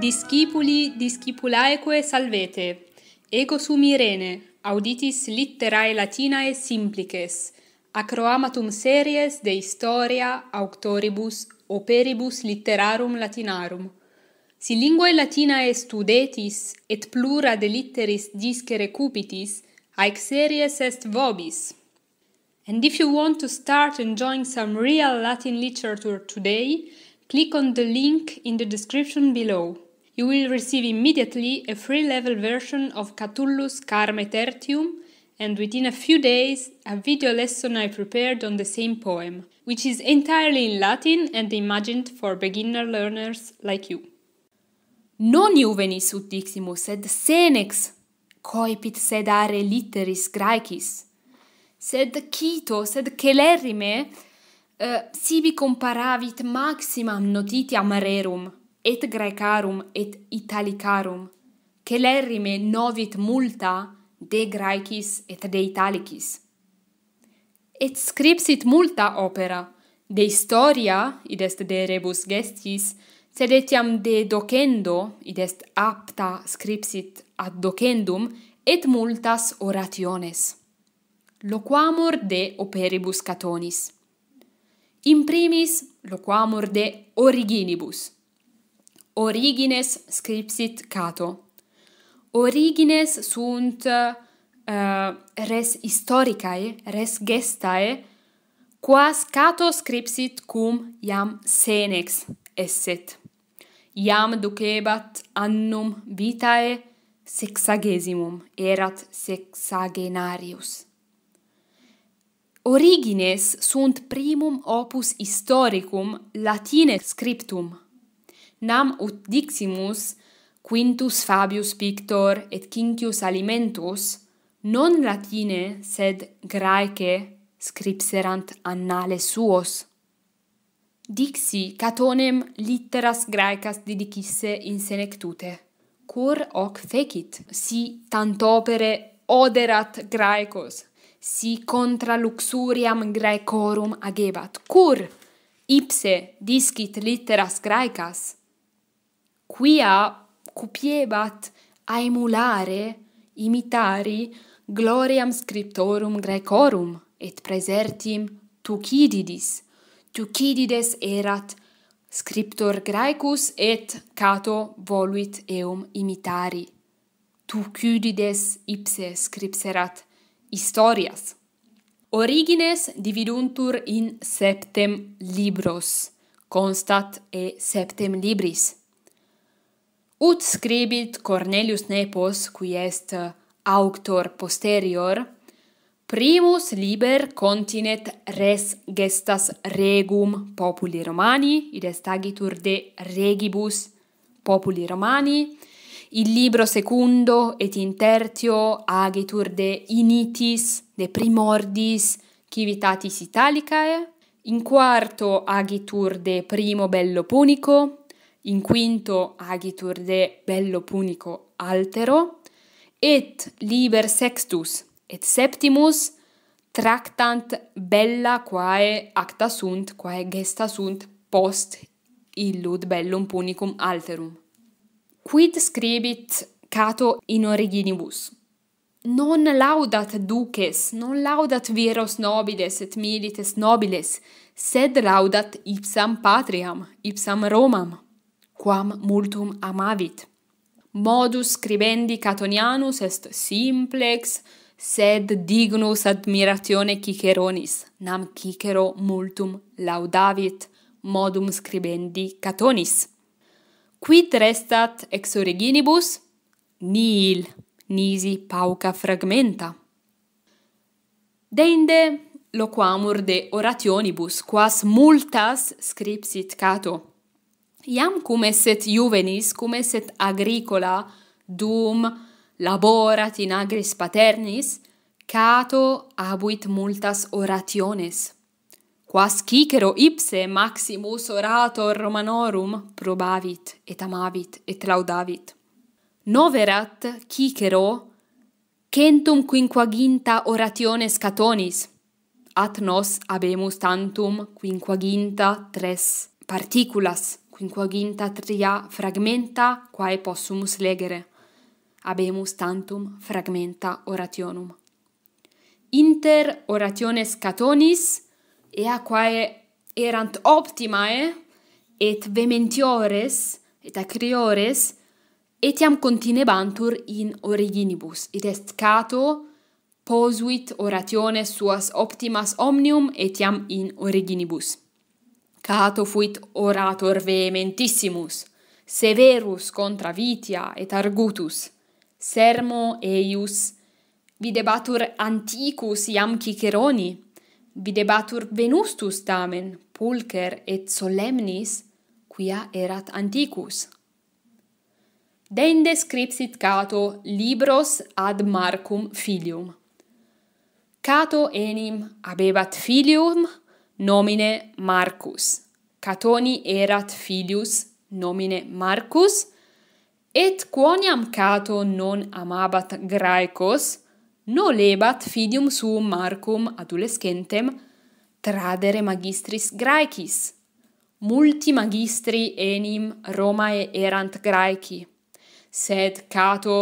Discipuli, discipulaeque salvete. Ego sum Irene, auditis litterae latinae simplices, acroamatum series de historia auctoribus operibus litterarum latinarum. Si linguae latinae studetis et plura de litteris discere cupitis, haec series est vobis. And if you want to start enjoying some real Latin literature today, click on the link in the description below you will receive immediately a free level version of Catullus Carme Tertium and within a few days a video lesson I prepared on the same poem which is entirely in Latin and imagined for beginner learners like you. Non juvenis ut diximus, sed senex, coepit sed are litteris graecis, sed cito, sed celerime, uh, eh, sibi comparavit maximam notitiam rerum, et graecarum et italicarum celerrime novit multa de graecis et de italicis et scripsit multa opera de historia id est de rebus gestis sed etiam de docendo id est apta scripsit ad docendum et multas orationes loquamur de operibus catonis in primis loquamur de originibus origines scripsit Cato. Origines sunt uh, res historicae, res gestae, quas Cato scripsit cum iam senex esset. Iam ducebat annum vitae sexagesimum, erat sexagenarius. Origines sunt primum opus historicum latine scriptum, nam ut diximus Quintus Fabius Pictor et Quincius Alimentus non latine sed graece scripserant annales suos. Dixi catonem litteras graecas didicisse in senectute. Cur hoc fecit? Si tantopere opere oderat graecos, si contra luxuriam graecorum agebat. Cur? Ipse discit litteras graecas? quia cupiebat aemulare, imitari, gloriam scriptorum grecorum, et presertim Tucididis. Tucidides erat scriptor graecus, et Cato voluit eum imitari. Tucidides ipse scripserat historias. Origines dividuntur in septem libros, constat e septem libris – ut scribit Cornelius Nepos, qui est eh, auctor posterior, primus liber continet res gestas regum populi Romani, id est agitur de regibus populi Romani, il libro secundo et in tertio agitur de initis, de primordis civitatis Italicae, in quarto agitur de primo bello punico, in quinto agitur de bello punico altero et liber sextus et septimus tractant bella quae acta sunt quae gesta sunt post illud bellum punicum alterum quid scribit cato in originibus non laudat duces non laudat viros nobiles et milites nobiles sed laudat ipsam patriam ipsam romam quam multum amavit. Modus scribendi Catonianus est simplex, sed dignus admiratione Ciceronis, nam Cicero multum laudavit modum scribendi Catonis. Quid restat ex originibus? Nihil, nisi pauca fragmenta. Deinde loquamur de orationibus, quas multas scripsit Cato. Iam cum esset juvenis, cum esset agricola, dum laborat in agris paternis, cato abuit multas orationes. Quas cicero ipse maximus orator romanorum probavit, et amavit, et laudavit. Noverat cicero centum quinquaginta orationes catonis, at nos abemus tantum quinquaginta tres particulas, quinquaginta tria fragmenta quae possumus legere habemus tantum fragmenta orationum inter orationes catonis et quae erant optimae et vehementiores et acriores et iam continebantur in originibus et est cato posuit orationes suas optimas omnium et iam in originibus cato fuit orator vehementissimus severus contra vitia et argutus sermo eius videbatur antiquus iam ciceroni videbatur venustus tamen pulcher et solemnis quia erat antiquus Deinde scripsit Cato libros ad Marcum filium. Cato enim habebat filium nomine Marcus. Catoni erat filius nomine Marcus, et quoniam Cato non amabat Graecos, nolebat filium suum Marcum adolescentem tradere magistris Graecis. Multi magistri enim Romae erant Graeci, sed Cato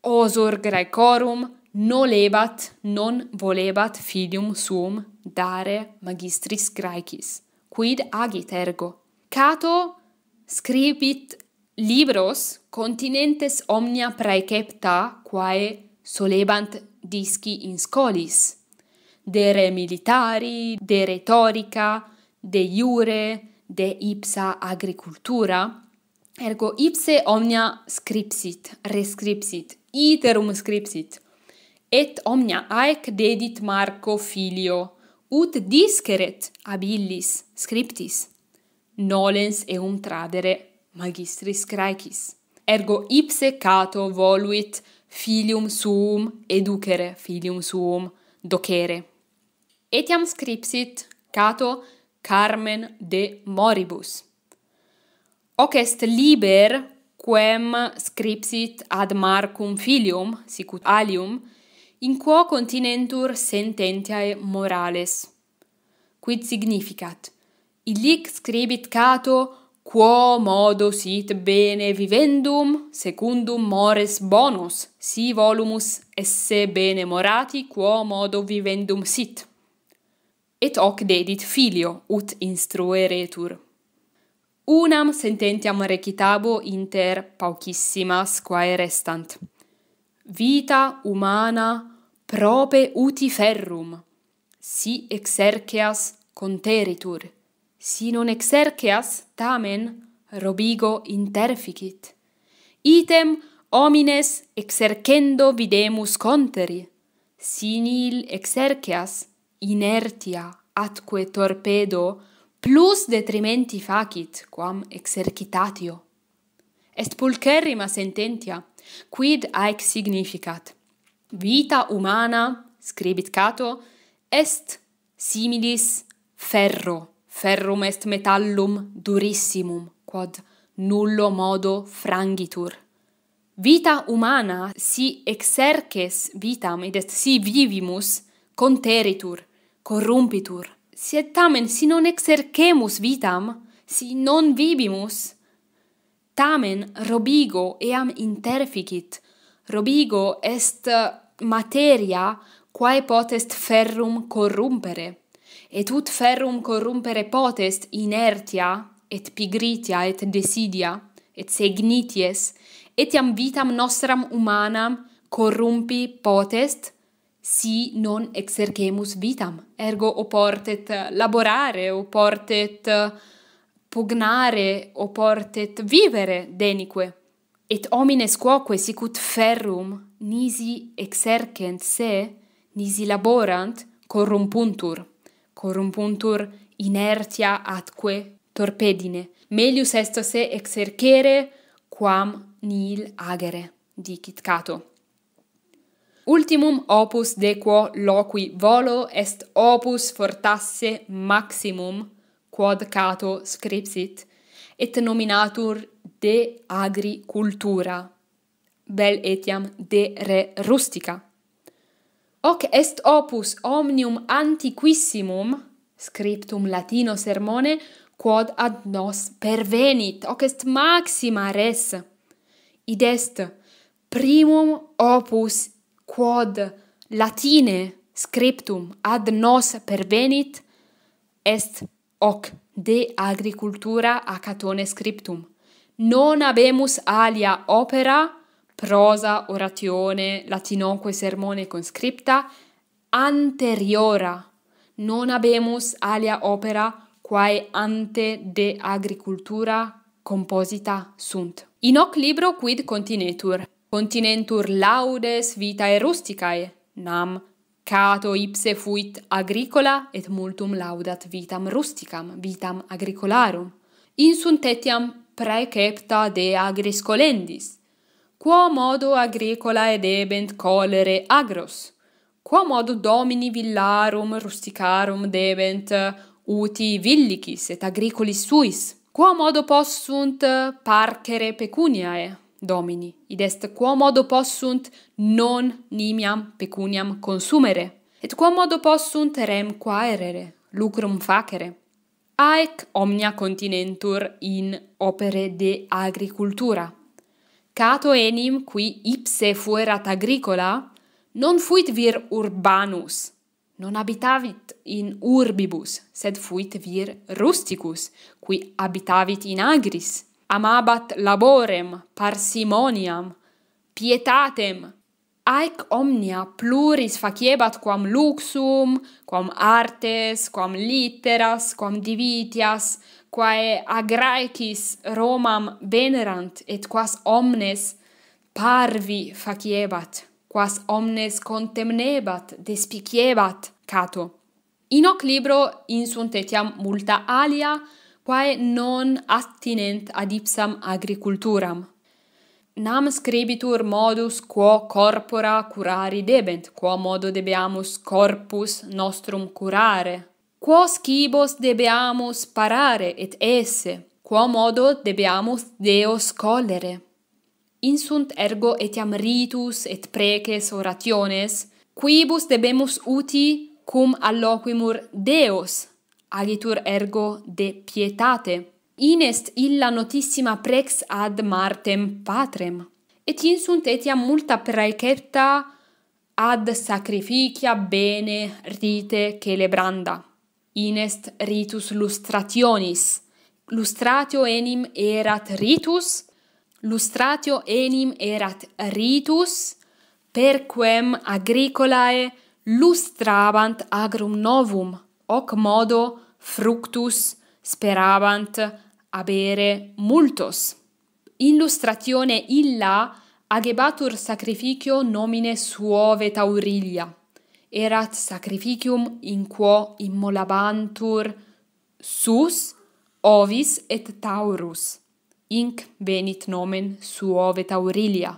osur Graecorum – nolebat non volebat filium suum dare magistris graecis quid agit ergo cato scribit libros continentes omnia praecepta quae solebant disci in scolis de re militari de retorica de iure de ipsa agricultura ergo ipse omnia scripsit rescripsit iterum scripsit et omnia aec dedit Marco filio, ut disceret ab illis scriptis, nolens eum tradere magistris Graecis. Ergo ipse cato voluit filium suum educere filium suum docere. Etiam scripsit cato carmen de moribus. Hoc est liber quem scripsit ad Marcum filium, sicut alium, in quo continentur sententiae morales. Quid significat? Illic scribit cato quo modo sit bene vivendum secundum mores bonus, si volumus esse bene morati quo modo vivendum sit. Et hoc dedit filio, ut instrueretur. Unam sententiam recitabo inter paucissimas quae restant vita humana prope uti ferrum si exerceas conteritur si non exerceas tamen robigo interficit item homines exercendo videmus conteri si nil exerceas inertia atque torpedo plus detrimenti facit quam exercitatio est pulcherrima sententia Quid haec significat? Vita humana, scribit Cato, est similis ferro. Ferrum est metallum durissimum, quod nullo modo frangitur. Vita humana si exerces vitam, id est si vivimus, conteritur, corrumpitur. Si et tamen si non exercemus vitam, si non vivimus, Tamen robigo eam interficit. Robigo est eh, materia quae potest ferrum corrumpere. Et ut ferrum corrumpere potest inertia et pigritia et desidia et segnities etiam vitam nostram humanam corrumpi potest si non exercemus vitam ergo oportet eh, laborare oportet uh, eh, pugnare oportet vivere denique. Et homines quoque sicut ferrum nisi exercent se, nisi laborant, corrumpuntur. Corrumpuntur inertia atque torpedine. Melius est se exercere quam nil agere, dicit Cato. Ultimum opus de quo loqui volo est opus fortasse maximum quod cato scripsit et nominatur de agri cultura bel etiam de re rustica hoc est opus omnium antiquissimum scriptum latino sermone quod ad nos pervenit hoc est maxima res id est primum opus quod latine scriptum ad nos pervenit est hoc de agricultura a catone scriptum non habemus alia opera prosa oratione latinoque sermone conscripta anteriora non habemus alia opera quae ante de agricultura composita sunt in hoc libro quid continetur continentur laudes vitae rusticae nam Cato ipse fuit agricola et multum laudat vitam rusticam, vitam agricolarum. In sunt etiam praecepta de agris colendis. Quo modo agricola debent colere agros? Quo modo domini villarum rusticarum debent eh, uti villicis et agricolis suis? Quo modo possunt eh, parcere pecuniae? domini id est quo modo possunt non nimiam pecuniam consumere et quo modo possunt rem quaerere lucrum facere aec omnia continentur in opere de agricultura cato enim qui ipse fuerat agricola non fuit vir urbanus non habitavit in urbibus sed fuit vir rusticus qui habitavit in agris amabat laborem parsimoniam pietatem aec omnia pluris faciebat quam luxum quam artes quam litteras quam divitias quae agraecis romam venerant et quas omnes parvi faciebat quas omnes contemnebat despiciebat cato in hoc libro insunt etiam multa alia quae non attinent ad ipsam agriculturam. Nam scribitur modus quo corpora curari debent, quo modo debeamus corpus nostrum curare, quo scibos debeamus parare et esse, quo modo debeamus Deos collere. Insunt ergo etiam ritus et preces orationes, quibus debemus uti cum alloquimur Deos, agitur ergo de pietate inest illa notissima prex ad martem patrem et in sunt etiam multa praecepta ad sacrificia bene rite celebranda inest ritus lustrationis lustratio enim erat ritus lustratio enim erat ritus perquem agricolae lustrabant agrum novum hoc modo fructus sperabant abere multos. Illustratione illa agebatur sacrificio nomine suove taurilia. Erat sacrificium in quo immolabantur sus ovis et taurus. Inc venit nomen suove taurilia.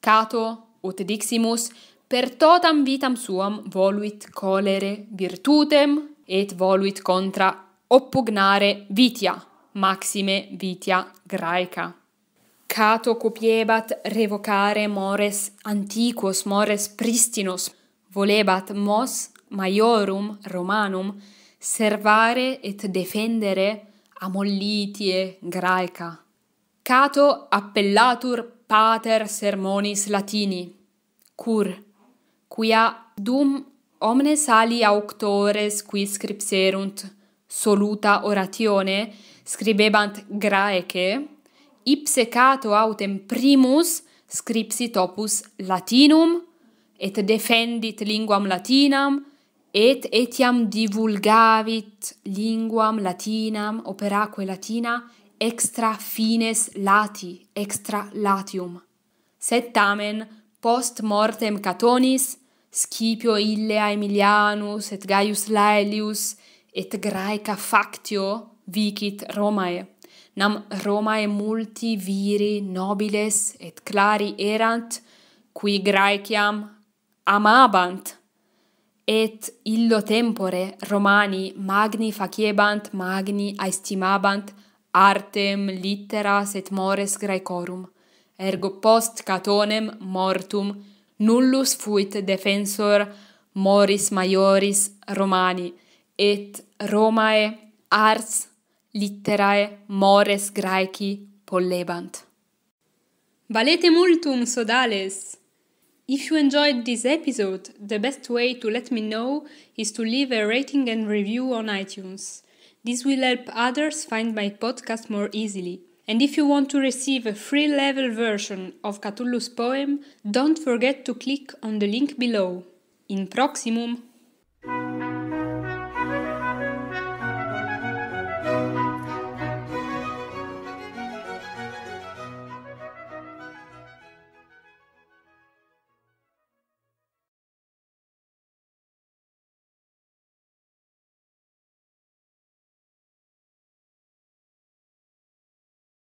Cato ut diximus per totam vitam suam voluit colere virtutem et voluit contra oppugnare vitia, maxime vitia graeca. Cato copiebat revocare mores antiquos, mores pristinos, volebat mos maiorum romanum servare et defendere amollitie graeca. Cato appellatur pater sermonis latini, cur, quia dum Omnes ali auctores qui scripserunt soluta oratione scribebant graece, ipse cato autem primus scripsit opus latinum, et defendit linguam latinam, et etiam divulgavit linguam latinam, operaque latina, extra fines lati, extra latium. Sed tamen, post mortem catonis, Scipio ille Aemilianus et Gaius Laelius et Graeca factio vicit Romae. Nam Romae multi viri nobiles et clari erant, qui Graeciam amabant. Et illo tempore Romani magni faciebant, magni aestimabant artem, litteras et mores Graecorum. Ergo post catonem mortum, nullus fuit defensor moris maioris Romani et Romae ars litterae mores Graeci pollebant. Valete multum sodales. If you enjoyed this episode, the best way to let me know is to leave a rating and review on iTunes. This will help others find my podcast more easily. And if you want to receive a free level version of Catullus poem don't forget to click on the link below in Proximum